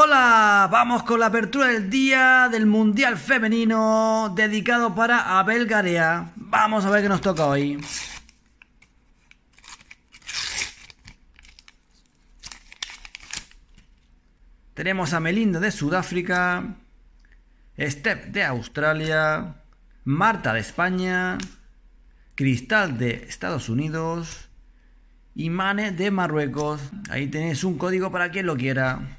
Hola, vamos con la apertura del día del Mundial Femenino dedicado para Abel Garea. Vamos a ver qué nos toca hoy. Tenemos a Melinda de Sudáfrica, Step de Australia, Marta de España, Cristal de Estados Unidos y Mane de Marruecos. Ahí tenéis un código para quien lo quiera.